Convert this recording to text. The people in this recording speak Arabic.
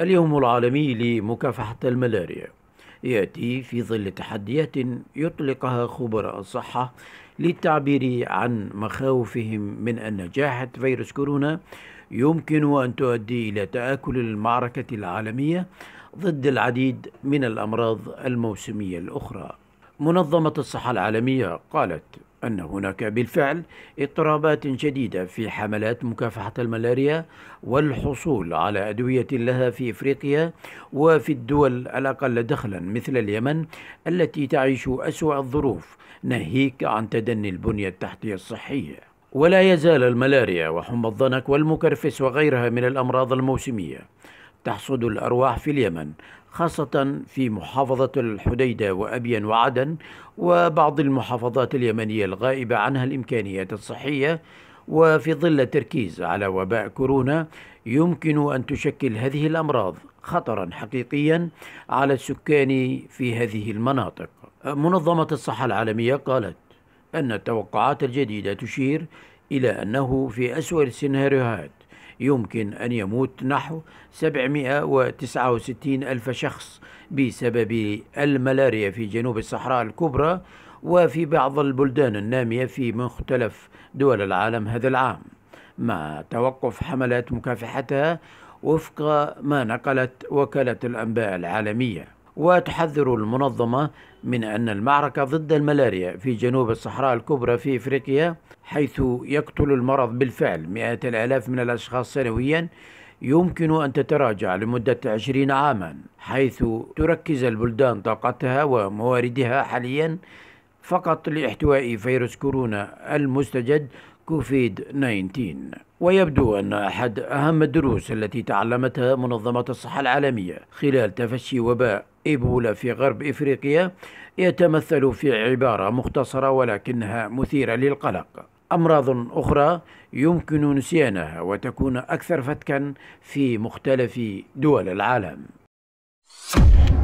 اليوم العالمي لمكافحة الملاريا يأتي في ظل تحديات يطلقها خبراء الصحة للتعبير عن مخاوفهم من أن جائحة فيروس كورونا يمكن أن تؤدي إلى تآكل المعركة العالمية ضد العديد من الأمراض الموسمية الأخرى منظمة الصحة العالمية قالت أن هناك بالفعل اضطرابات شديدة في حملات مكافحة الملاريا والحصول على أدوية لها في إفريقيا وفي الدول الأقل دخلا مثل اليمن التي تعيش أسوأ الظروف ناهيك عن تدني البنية التحتية الصحية ولا يزال الملاريا وحمى الضنك والمكرفس وغيرها من الأمراض الموسمية تحصد الأرواح في اليمن خاصة في محافظة الحديدة وأبين وعدن وبعض المحافظات اليمنية الغائبة عنها الإمكانيات الصحية وفي ظل التركيز على وباء كورونا يمكن أن تشكل هذه الأمراض خطرا حقيقيا على السكان في هذه المناطق منظمة الصحة العالمية قالت أن التوقعات الجديدة تشير إلى أنه في أسوأ السيناريوهات يمكن أن يموت نحو 769 ألف شخص بسبب الملاريا في جنوب الصحراء الكبرى وفي بعض البلدان النامية في مختلف دول العالم هذا العام مع توقف حملات مكافحتها وفق ما نقلت وكالة الأنباء العالمية وتحذر المنظمة من أن المعركة ضد الملاريا في جنوب الصحراء الكبرى في إفريقيا حيث يقتل المرض بالفعل مئات الآلاف من الأشخاص سنويا يمكن أن تتراجع لمدة عشرين عاما حيث تركز البلدان طاقتها ومواردها حاليا فقط لاحتواء فيروس كورونا المستجد كوفيد 19 ويبدو أن أحد أهم الدروس التي تعلمتها منظمة الصحة العالمية خلال تفشي وباء إيبولا في غرب إفريقيا يتمثل في عبارة مختصرة ولكنها مثيرة للقلق أمراض أخرى يمكن نسيانها وتكون أكثر فتكا في مختلف دول العالم